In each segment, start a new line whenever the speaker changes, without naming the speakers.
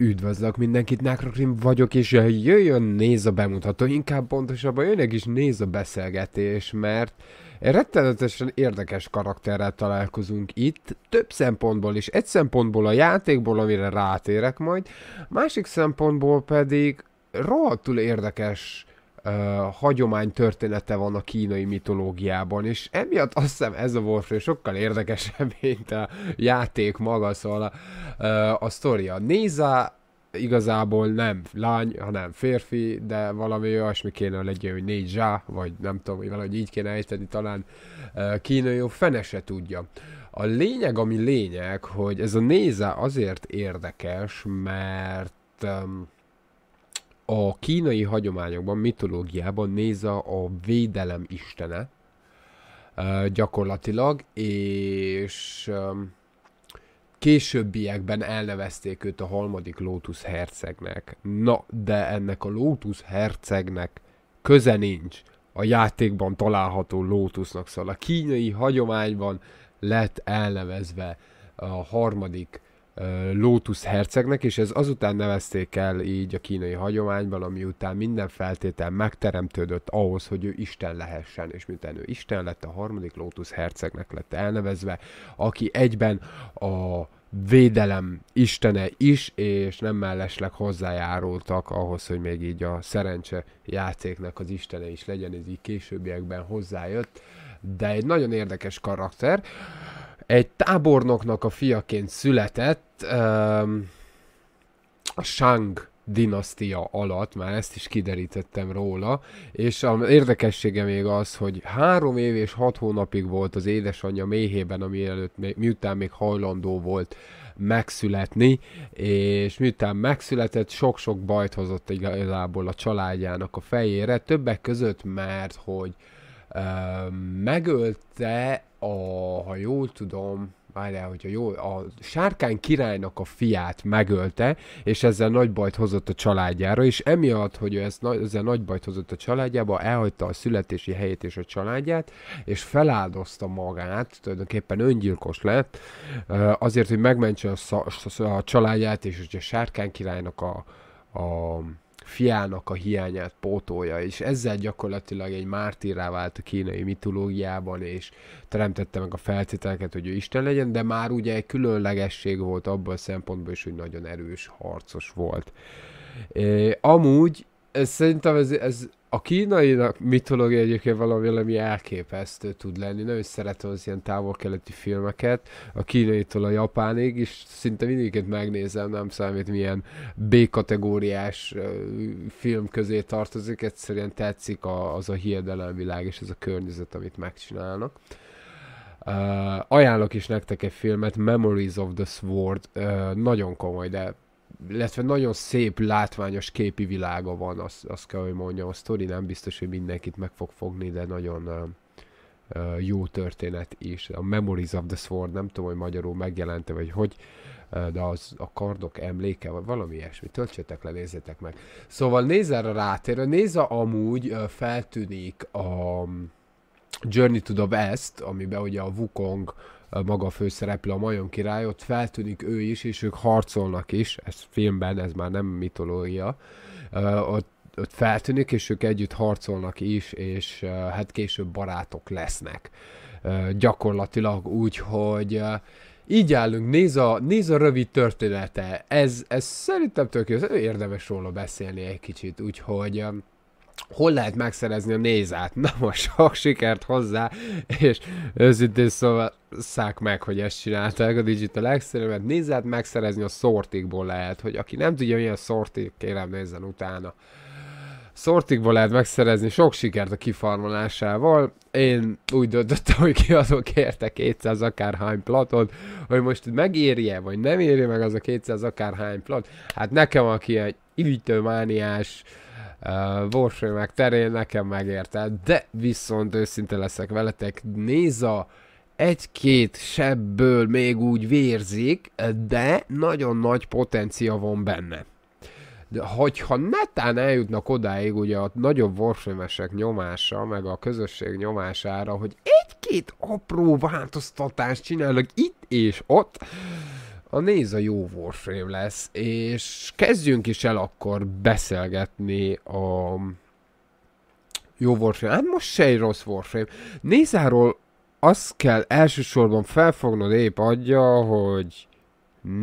Üdvözlök mindenkit, Nákrokrim vagyok, és jöjjön, néz a bemutató, inkább pontosabban jönnek is néz a beszélgetés, mert rettenetesen érdekes karakterrel találkozunk itt, több szempontból is. Egy szempontból a játékból, amire rátérek majd, másik szempontból pedig rohadtul érdekes uh, hagyomány története van a kínai mitológiában, és emiatt azt hiszem ez a Warframe sokkal érdekesebb, mint a játék maga, szóval a, uh, a sztoria. Néza igazából nem lány, hanem férfi, de valami olyasmi kéne legyen, hogy négy zsá, vagy nem tudom, hogy valahogy így kéne ejteni, talán uh, kínai, fene se tudja. A lényeg, ami lényeg, hogy ez a néza azért érdekes, mert um, a kínai hagyományokban, mitológiában Néza a védelem istene gyakorlatilag, és későbbiekben elnevezték őt a harmadik Lótusz hercegnek. Na, de ennek a Lótusz hercegnek köze nincs a játékban található Lótusznak, szóval a kínai hagyományban lett elnevezve a harmadik Lotus hercegnek, és ez azután nevezték el így a kínai hagyományban, ami után minden feltétel megteremtődött ahhoz, hogy ő Isten lehessen, és miután ő Isten lett, a harmadik Lotus hercegnek lett elnevezve, aki egyben a védelem istene is, és nem mellesleg hozzájárultak ahhoz, hogy még így a szerencse játéknak az istene is legyen, ez így későbbiekben hozzájött, de egy nagyon érdekes karakter. Egy tábornoknak a fiaként született um, a Shang dinasztia alatt, már ezt is kiderítettem róla, és a érdekessége még az, hogy három év és hat hónapig volt az édesanyja méhében, ami előtt, miután még hajlandó volt megszületni, és miután megszületett, sok-sok bajt hozott igazából a családjának a fejére, többek között mert, hogy ö, ehm, megölte a, ha jól tudom, várjál, hogyha jól, a sárkány királynak a fiát megölte, és ezzel nagy bajt hozott a családjára, és emiatt, hogy ő ezt, ezzel nagy bajt hozott a családjába, elhagyta a születési helyét és a családját, és feláldozta magát, tulajdonképpen öngyilkos lett, azért, hogy megmentse a, a családját, és hogy a sárkány királynak a, a fiának a hiányát pótolja, és ezzel gyakorlatilag egy mártírá vált a kínai mitológiában, és teremtette meg a feltételeket, hogy ő Isten legyen, de már ugye egy különlegesség volt abban a szempontból is, hogy nagyon erős harcos volt. amúgy ez, szerintem ez, ez a kínai mitológia egyébként valami, valami elképesztő tud lenni. Nagyon szeretem az ilyen távol-keleti filmeket. A kínaitól a japánig és szinte mindegyiket megnézem, nem számít milyen B-kategóriás film közé tartozik. Egyszerűen tetszik a, az a hiedelemvilág és ez a környezet, amit megcsinálnak. Uh, ajánlok is nektek egy filmet, Memories of the Sword, uh, nagyon komoly, de illetve nagyon szép, látványos képi világa van, azt, azt kell, hogy mondjam. A sztori nem biztos, hogy mindenkit meg fog fogni, de nagyon uh, jó történet is. A Memories of the Sword, nem tudom, hogy magyarul megjelente, vagy hogy, de az a kardok emléke, vagy valami ilyesmi. Töltsetek le, nézzétek meg. Szóval nézzel a rátérre, a amúgy feltűnik a mm, Journey to the West, amiben ugye a Wukong uh, maga a főszereplő, a majom király, ott feltűnik ő is, és ők harcolnak is, ez filmben, ez már nem mitológia, ott ott feltűnik, és ők együtt harcolnak is, és hát később barátok lesznek. Gyakorlatilag úgy, hogy így állunk, néz a, néz a rövid története, ez, ez szerintem tök jó, érdemes róla beszélni egy kicsit, úgyhogy hol lehet megszerezni a nézát? Na most sok sikert hozzá, és őszintén szóval szák meg, hogy ezt csinálták a Digital Extreme, mert nézát megszerezni a szortikból lehet, hogy aki nem tudja, milyen szortik, kérem nézzen utána. Sortig lehet megszerezni sok sikert a kifarmolásával. Én úgy döntöttem, hogy kiadok érte 200 akárhány platot, hogy most megérje, vagy nem érje meg az a 200 akárhány plat. Hát nekem, aki egy ügytőmániás uh, Warframe-ek terén, nekem megérte. De viszont őszinte leszek veletek, néza a egy-két sebből még úgy vérzik, de nagyon nagy potencia van benne de hogyha netán eljutnak odáig ugye a nagyobb warframe nyomása, meg a közösség nyomására, hogy egy-két apró változtatást csinálnak itt és ott, a néz a jó Warframe lesz, és kezdjünk is el akkor beszélgetni a jó Warframe. Hát most se egy rossz Warframe. Nézáról azt kell elsősorban felfognod épp adja, hogy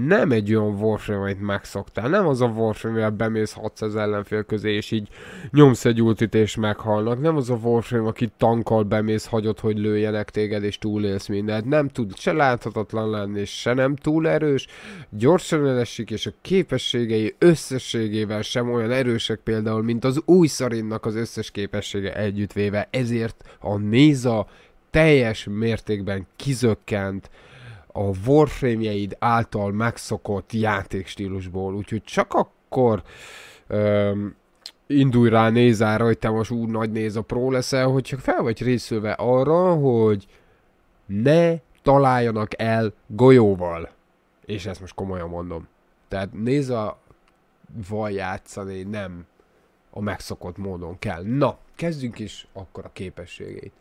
nem egy olyan Warframe, amit megszoktál. Nem az a Warframe, amivel bemész 600 ellenfél közé, és így nyomsz egy ultit, és meghalnak. Nem az a Warframe, aki tankkal bemész, hagyod, hogy lőjenek téged, és túlélsz mindent. Nem tud se láthatatlan lenni, se nem túl erős. Gyorsan elesik, és a képességei összességével sem olyan erősek például, mint az új szarinnak az összes képessége együttvéve. Ezért a Néza teljes mértékben kizökkent a warframe által megszokott játékstílusból, úgyhogy csak akkor öm, indulj rá, nézz rá, hogy te most úgy nagy néz a pro leszel, hogy csak fel vagy részülve arra, hogy ne találjanak el golyóval. És ezt most komolyan mondom. Tehát nézz a val játszani, nem a megszokott módon kell. Na, kezdjünk is akkor a képességeit.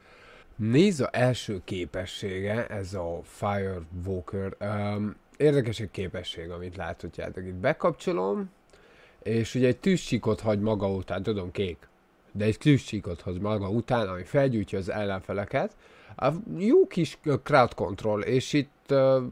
Néza első képessége, ez a Firewalker. Um, érdekes egy képesség, amit láthatjátok. Itt bekapcsolom, és ugye egy tűzcsíkot hagy maga után, tudom kék, de egy tűzcsíkot hagy maga után, ami felgyújtja az ellenfeleket. A jó kis crowd control, és itt uh,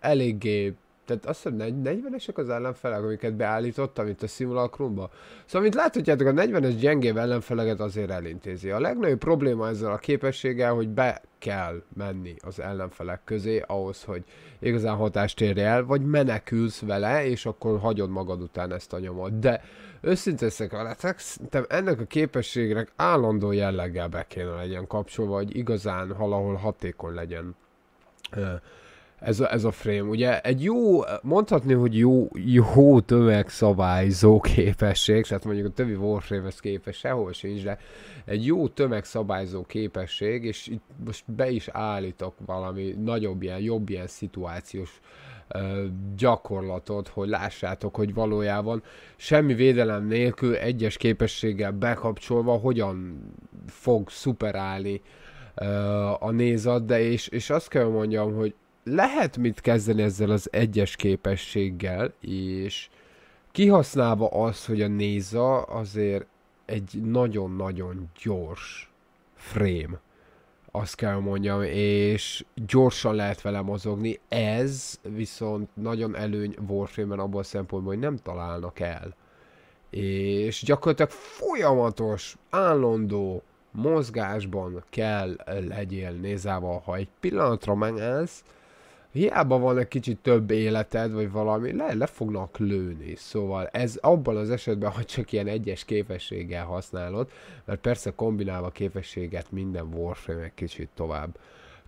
eléggé tehát azt hiszem 40-esek az ellenfelek, amiket beállítottam itt a szimulakrumba. Szóval, mint láthatjátok, a 40-es gyengébb ellenfeleket azért elintézi. A legnagyobb probléma ezzel a képességgel, hogy be kell menni az ellenfelek közé ahhoz, hogy igazán hatást érj el, vagy menekülsz vele, és akkor hagyod magad után ezt a nyomot. De őszintén veletek, szerintem ennek a képességnek állandó jelleggel be kéne legyen kapcsolva, hogy igazán valahol hatékony legyen ez a, ez a frame. Ugye egy jó, mondhatni, hogy jó, jó tömegszabályzó képesség, tehát mondjuk a többi Warframe-hez képest sehol sincs, de egy jó tömegszabályzó képesség, és itt most be is állítok valami nagyobb ilyen, jobb ilyen szituációs gyakorlatot, hogy lássátok, hogy valójában semmi védelem nélkül egyes képességgel bekapcsolva hogyan fog szuperálni a nézat, de és, és azt kell mondjam, hogy lehet mit kezdeni ezzel az egyes képességgel, és kihasználva az, hogy a Néza azért egy nagyon-nagyon gyors frame, azt kell mondjam, és gyorsan lehet vele mozogni, ez viszont nagyon előny Warframe-ben abból a szempontból, hogy nem találnak el. És gyakorlatilag folyamatos, állandó mozgásban kell legyél nézával, ha egy pillanatra megállsz, hiába van egy kicsit több életed, vagy valami, le, le fognak lőni. Szóval ez abban az esetben, ha csak ilyen egyes képességgel használod, mert persze kombinálva képességet minden Warframe egy kicsit tovább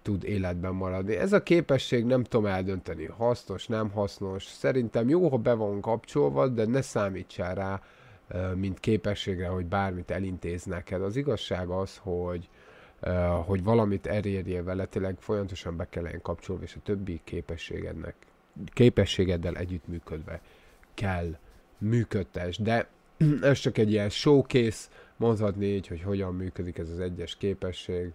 tud életben maradni. Ez a képesség nem tudom eldönteni, hasznos, nem hasznos. Szerintem jó, ha be van kapcsolva, de ne számítsál rá, mint képességre, hogy bármit elintéz neked. Az igazság az, hogy hogy valamit elérjél vele, tényleg folyamatosan be kell legyen kapcsolva, és a többi képességednek, képességeddel együttműködve kell működtes, de ez csak egy ilyen showcase, mondhatni így, hogy hogyan működik ez az egyes képesség.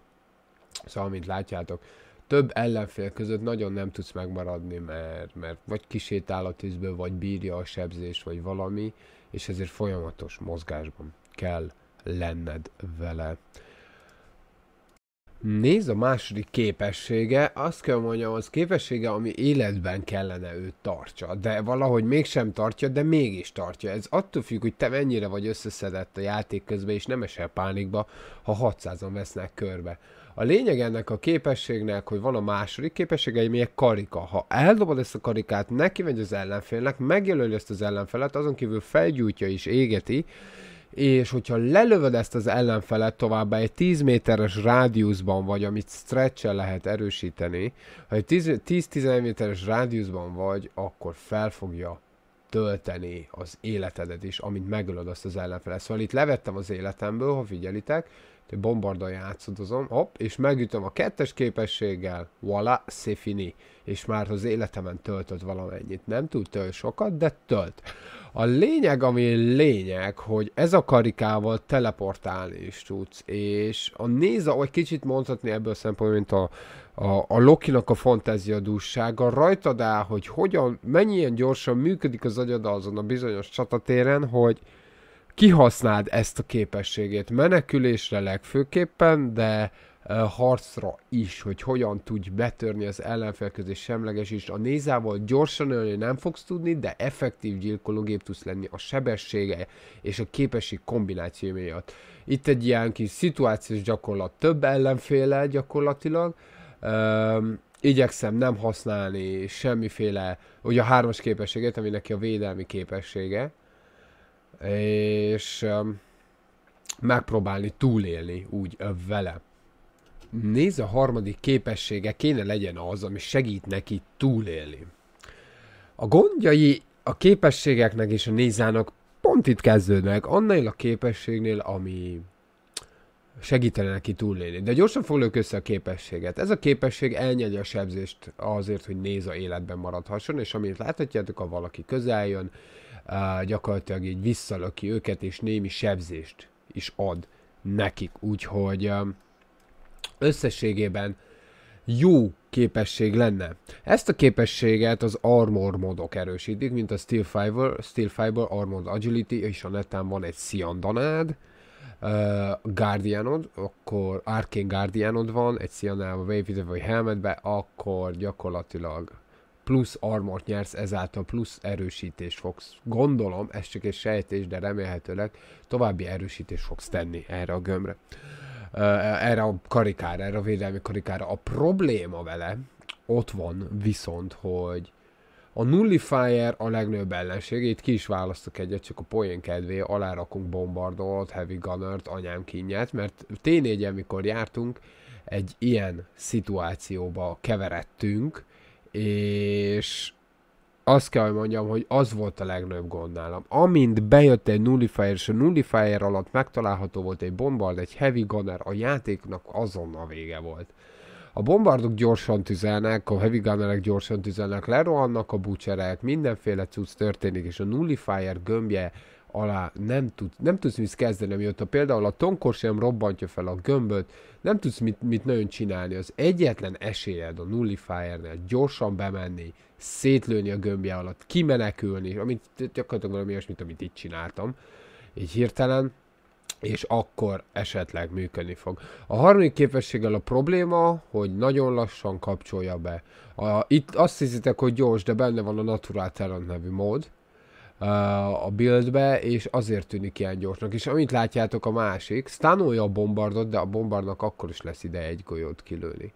Szóval, mint látjátok, több ellenfél között nagyon nem tudsz megmaradni, mert, mert vagy kisétál a tűzből, vagy bírja a sebzés, vagy valami, és ezért folyamatos mozgásban kell lenned vele. Nézd, a második képessége, azt kell mondjam, az képessége, ami életben kellene őt tartsa, de valahogy mégsem tartja, de mégis tartja. Ez attól függ, hogy te mennyire vagy összeszedett a játék közben, és nem esel pánikba, ha 600-an vesznek körbe. A lényeg ennek a képességnek, hogy van a második képessége, ami egy karika. Ha eldobod ezt a karikát, neki megy az ellenfélnek, megjelöli ezt az ellenfelet, azon kívül felgyújtja és égeti, és hogyha lelövöd ezt az ellenfelet továbbá egy 10 méteres rádiuszban vagy, amit stretch lehet erősíteni, ha egy 10-11 méteres rádiuszban vagy, akkor fel fogja tölteni az életedet is, amint megölöd azt az ellenfelet. Szóval itt levettem az életemből, ha figyelitek, bombarda játszadozom, hopp, és megütöm a kettes képességgel, voilà, c'est fini. És már az életemen töltött valamennyit. Nem tud tölt sokat, de tölt. A lényeg, ami lényeg, hogy ez a karikával teleportálni is tudsz, és a néza, hogy kicsit mondhatni ebből a szempontból, mint a, a, a nak a fantáziadúsága, rajtad áll, hogy hogyan, mennyien gyorsan működik az agyad azon a bizonyos csatatéren, hogy kihasználd ezt a képességét menekülésre legfőképpen, de harcra is, hogy hogyan tudj betörni az ellenfél közé semleges is. A nézával gyorsan ölni nem fogsz tudni, de effektív gyilkológép tudsz lenni a sebessége és a képesség kombináció miatt. Itt egy ilyen kis szituációs gyakorlat több ellenféle gyakorlatilag. Üm, igyekszem nem használni semmiféle, ugye a hármas képességet, ami neki a védelmi képessége, és megpróbálni túlélni úgy vele. Nézd, a harmadik képessége kéne legyen az, ami segít neki túlélni. A gondjai a képességeknek és a nézának pont itt kezdődnek, annál a képességnél, ami segítene neki túlélni. De gyorsan foglaljuk össze a képességet. Ez a képesség elnyeli a sebzést azért, hogy néz a életben maradhasson, és amint láthatjátok, ha valaki közel jön, gyakorlatilag így visszalöki őket, és némi sebzést is ad nekik. Úgyhogy összességében jó képesség lenne. Ezt a képességet az Armor modok erősítik, mint a Steel Fiber, Steel Fiber armor Agility, és a netán van egy Sziandanád, uh, Guardianod, akkor Arcane Guardianod van, egy Sziandanád a Wave Helmetbe, akkor gyakorlatilag plusz armort nyersz, ezáltal plusz erősítést fogsz. Gondolom, ez csak egy sejtés, de remélhetőleg további erősítést fogsz tenni erre a gömbre. Erre a karikára, erre a védelmi karikára. A probléma vele ott van viszont, hogy a Nullifier a legnagyobb ellenség, itt ki is választok egyet, csak a poén kedvé alárakunk bombardolót, heavy gunnert, anyám kínját, mert t 4 mikor jártunk, egy ilyen szituációba keveredtünk, és azt kell, hogy mondjam, hogy az volt a legnagyobb gond nálam. Amint bejött egy nullifier, és a nullifier alatt megtalálható volt egy bombard, egy heavy gunner, a játéknak azonnal vége volt. A bombardok gyorsan tüzelnek, a heavy gunnerek gyorsan tüzelnek, lerohannak a bucserek, mindenféle cucc történik, és a nullifier gömbje alá nem, tud, nem tudsz mit kezdeni, amióta például a tonkor sem robbantja fel a gömböt, nem tudsz mit, mit nagyon csinálni. Az egyetlen esélyed a nullifiernél gyorsan bemenni, szétlőni a gömbje alatt, kimenekülni, amit gyakorlatilag valami olyasmit, amit itt csináltam, így hirtelen, és akkor esetleg működni fog. A harmadik képességgel a probléma, hogy nagyon lassan kapcsolja be. A, itt azt hiszitek, hogy gyors, de benne van a Natural Talent nevű mód, a buildbe, és azért tűnik ilyen gyorsnak. És amint látjátok a másik, stánolja a bombardot, de a bombardnak akkor is lesz ide egy golyót kilőni.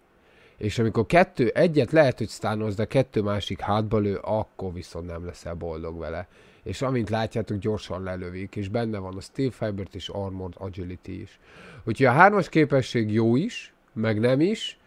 És amikor kettő, egyet lehet, hogy stánolsz, de kettő másik hátba lő, akkor viszont nem leszel boldog vele. És amint látjátok, gyorsan lelövik, és benne van a Steel fiber és Armored Agility is. Úgyhogy a hármas képesség jó is, meg nem is,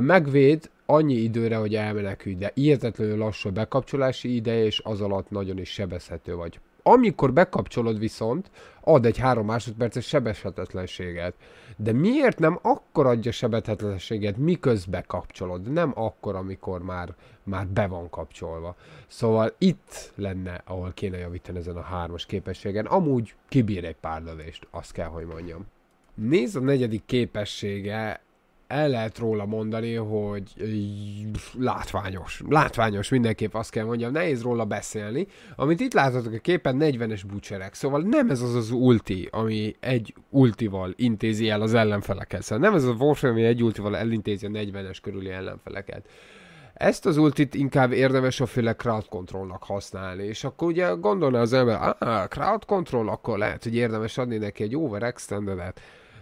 megvéd, annyi időre, hogy elmenekülj, de hihetetlenül lassú a bekapcsolási ideje, és az alatt nagyon is sebezhető vagy. Amikor bekapcsolod viszont, ad egy három másodperces sebezhetetlenséget. De miért nem akkor adja sebezhetetlenséget, miközben kapcsolod, nem akkor, amikor már, már be van kapcsolva. Szóval itt lenne, ahol kéne javítani ezen a hármas képességen. Amúgy kibír egy pár lövést, azt kell, hogy mondjam. Nézd a negyedik képessége, el lehet róla mondani, hogy látványos. Látványos, mindenképp azt kell mondjam, nehéz róla beszélni. Amit itt láthatok a képen, 40-es bucserek. Szóval nem ez az az ulti, ami egy ultival intézi el az ellenfeleket. Szóval nem ez a Warframe, ami egy ultival elintézi a 40-es körüli ellenfeleket. Ezt az ultit inkább érdemes a féle crowd controlnak használni, és akkor ugye gondolná az ember, ah, crowd control, akkor lehet, hogy érdemes adni neki egy extendedet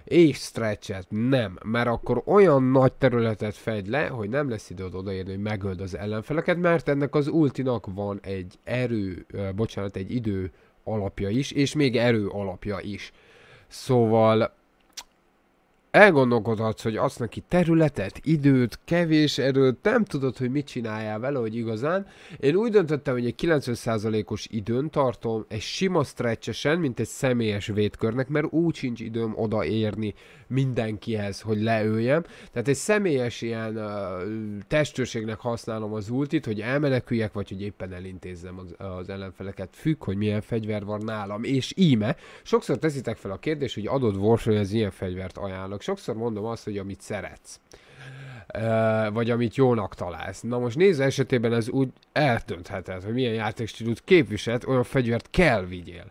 és stretchet. Nem, mert akkor olyan nagy területet fed le, hogy nem lesz időd odaérni, hogy megöld az ellenfeleket, mert ennek az ultinak van egy erő, bocsánat, egy idő alapja is, és még erő alapja is. Szóval elgondolkodhatsz, hogy adsz neki területet, időt, kevés erőt, nem tudod, hogy mit csináljál vele, hogy igazán. Én úgy döntöttem, hogy egy 90%-os időn tartom, egy sima stretchesen, mint egy személyes vétkörnek, mert úgy sincs időm odaérni mindenkihez, hogy leöljem. Tehát egy személyes ilyen uh, testőrségnek használom az ultit, hogy elmeneküljek, vagy hogy éppen elintézzem az, az ellenfeleket. Függ, hogy milyen fegyver van nálam, és íme. Sokszor teszitek fel a kérdést, hogy adott Warframe-hez ilyen fegyvert ajánlok. Sokszor mondom azt, hogy amit szeretsz vagy amit jónak találsz. Na most nézze esetében ez úgy eltönthetett, hogy milyen játékstílus képviselt, olyan fegyvert kell vigyél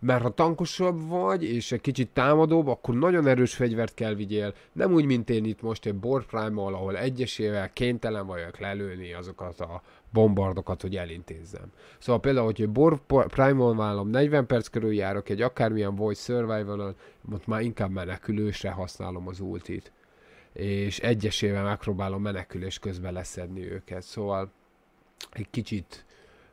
mert ha tankosabb vagy, és egy kicsit támadóbb, akkor nagyon erős fegyvert kell vigyél. Nem úgy, mint én itt most egy Bor prime ahol egyesével kénytelen vagyok lelőni azokat a bombardokat, hogy elintézzem. Szóval például, hogy egy bor prime-on vállom, 40 perc körül járok, egy akármilyen Void survival ott már inkább menekülősre használom az ultit. És egyesével megpróbálom menekülés közben leszedni őket. Szóval egy kicsit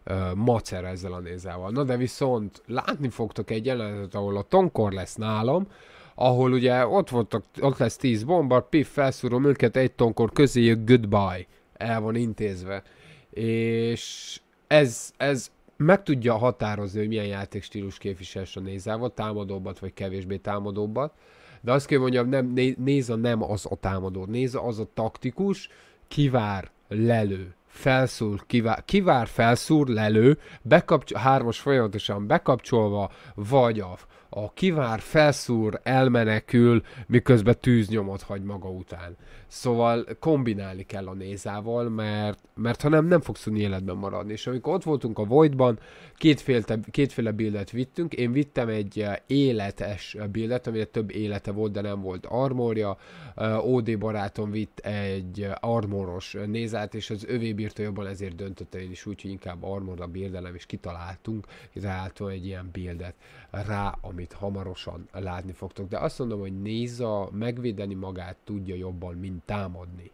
uh, macer ezzel a nézával. Na de viszont látni fogtok egy jelenetet, ahol a tonkor lesz nálam, ahol ugye ott, voltak, ott lesz 10 bomba, piff, felszúrom őket egy tonkor közéjük, goodbye, el van intézve. És ez, ez meg tudja határozni, hogy milyen játékstílus képvisel a nézával, támadóbbat vagy kevésbé támadóbbat. De azt kell mondjam, nem, néz a nem az a támadó, a az a taktikus, kivár, lelő felszúr, kivár, kivár felszúr, lelő, bekapcsol, hármas folyamatosan bekapcsolva, vagy a a kivár, felszúr, elmenekül, miközben tűznyomot hagy maga után. Szóval kombinálni kell a nézával, mert, mert ha nem, nem fogsz tudni életben maradni. És amikor ott voltunk a Voidban, kétféle, kétféle bildet vittünk, én vittem egy eh, életes bildet, amire több élete volt, de nem volt armorja, eh, OD barátom vitt egy eh, armoros nézát, és az övé bírta jobban, ezért döntöttem én is úgy, hogy inkább armorra bildelem, és kitaláltunk, kitaláltunk egy ilyen bildet rá a amit hamarosan látni fogtok. De azt mondom, hogy Néza megvédeni magát tudja jobban, mint támadni.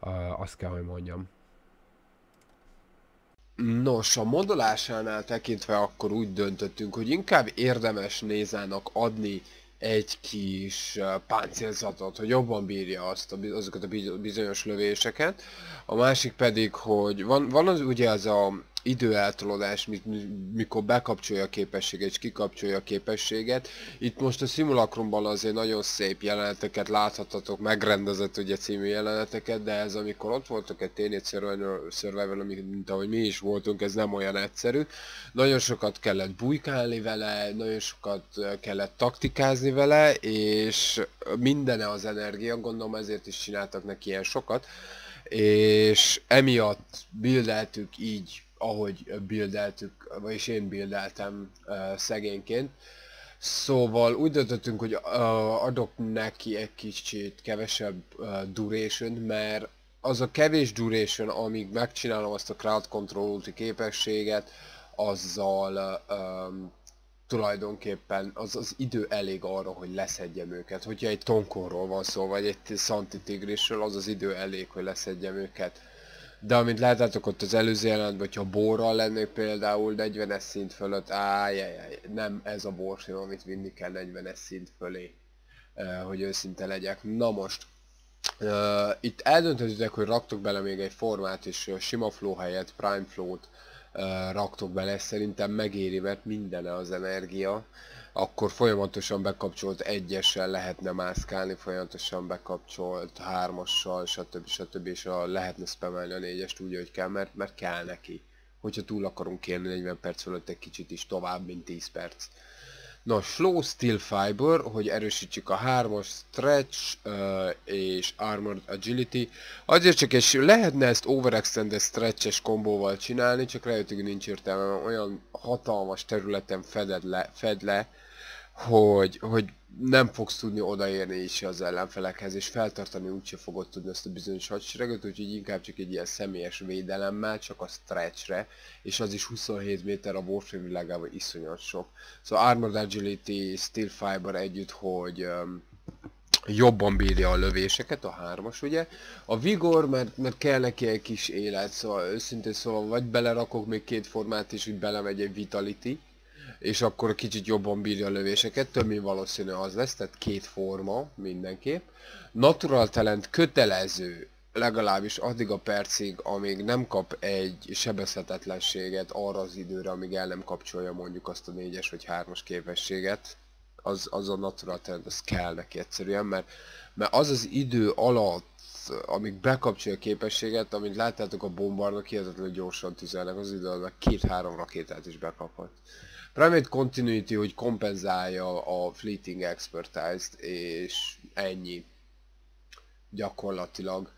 Uh, azt kell, hogy mondjam. Nos, a modolásánál tekintve akkor úgy döntöttünk, hogy inkább érdemes Nézának adni egy kis páncélzatot, hogy jobban bírja azt a, azokat a bizonyos lövéseket. A másik pedig, hogy van, van az ugye az a időeltolódás, mikor bekapcsolja a képességet és kikapcsolja a képességet. Itt most a szimulakrumban azért nagyon szép jeleneteket láthatatok, megrendezett ugye című jeleneteket, de ez amikor ott voltok egy Teenage Survival, mint ahogy mi is voltunk, ez nem olyan egyszerű. Nagyon sokat kellett bujkálni vele, nagyon sokat kellett taktikázni vele, és mindene az energia, gondolom ezért is csináltak neki ilyen sokat és emiatt bildeltük így ahogy bildeltük, vagyis én bildeltem uh, szegényként. Szóval úgy döntöttünk, hogy uh, adok neki egy kicsit kevesebb uh, duration, mert az a kevés duration, amíg megcsinálom azt a crowd control képességet, azzal um, tulajdonképpen az az idő elég arra, hogy leszedjem őket. Hogyha egy tonkorról van szó, vagy egy Santi Tigrisről, az az idő elég, hogy leszedjem őket. De amint látjátok ott az előző jelenetben, hogyha borral lennék például 40-es szint fölött, áj, nem ez a borsim, amit vinni kell 40-es szint fölé, eh, hogy őszinte legyek. Na most, eh, itt eldöntöttek, hogy raktok bele még egy formát is, eh, sima flow helyett, prime flow-t, raktok bele, szerintem megéri, mert mindene az energia, akkor folyamatosan bekapcsolt egyessel lehetne mászkálni, folyamatosan bekapcsolt hármassal, stb. stb. és a, lehetne spamelni a négyest úgy, hogy kell, mert, mert kell neki. Hogyha túl akarunk kérni 40 perc fölött egy kicsit is tovább, mint 10 perc. Na, Slow Steel Fiber, hogy erősítsük a 3-as Stretch uh, és Armored Agility. Azért csak, és lehetne ezt Overextended Stretch-es kombóval csinálni, csak rájöttük, nincs értelme, olyan hatalmas területen fed le, fed le hogy, hogy nem fogsz tudni odaérni is az ellenfelekhez, és feltartani úgyse fogod tudni ezt a bizonyos hadsereget, úgyhogy inkább csak egy ilyen személyes védelemmel, csak a stretchre, és az is 27 méter a Warframe világában iszonyat sok. Szóval Armored Agility, Steel Fiber együtt, hogy um, jobban bírja a lövéseket, a hármas ugye. A vigor, mert, mert kell neki egy kis élet, szóval őszintén szóval vagy belerakok még két formát, és úgy belemegy egy vitality, és akkor kicsit jobban bírja a lövéseket, több mint valószínű az lesz, tehát két forma mindenképp. Natural talent kötelező legalábbis addig a percig, amíg nem kap egy sebezhetetlenséget arra az időre, amíg el nem kapcsolja mondjuk azt a 4-es vagy 3-as képességet, az, az a natural talent, az kell neki egyszerűen, mert, mert az az idő alatt, amíg bekapcsolja a képességet, amit láttátok a bombarnak hihetetlenül gyorsan tüzelnek, az idő alatt két-három rakétát is bekaphat. Primate Continuity, hogy kompenzálja a Fleeting Expertise-t, és ennyi gyakorlatilag.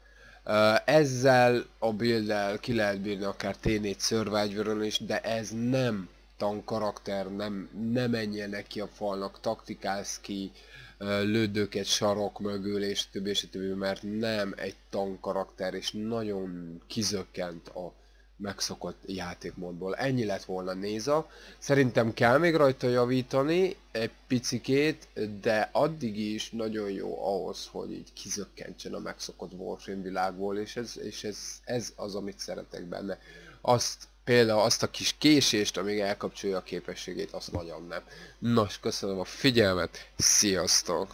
Ezzel a build ki lehet bírni akár T4 survivor is, de ez nem tank karakter nem, nem menjen neki a falnak, taktikálsz ki, lődőket sarok mögül, és többi, és többi, mert nem egy tank karakter és nagyon kizökkent a megszokott játékmódból. Ennyi lett volna Néza. Szerintem kell még rajta javítani egy picikét, de addig is nagyon jó ahhoz, hogy így kizökkentsen a megszokott Warframe világból, és ez, és ez, ez az, amit szeretek benne. Azt például azt a kis késést, amíg elkapcsolja a képességét, azt nagyon nem. Nos, köszönöm a figyelmet, sziasztok!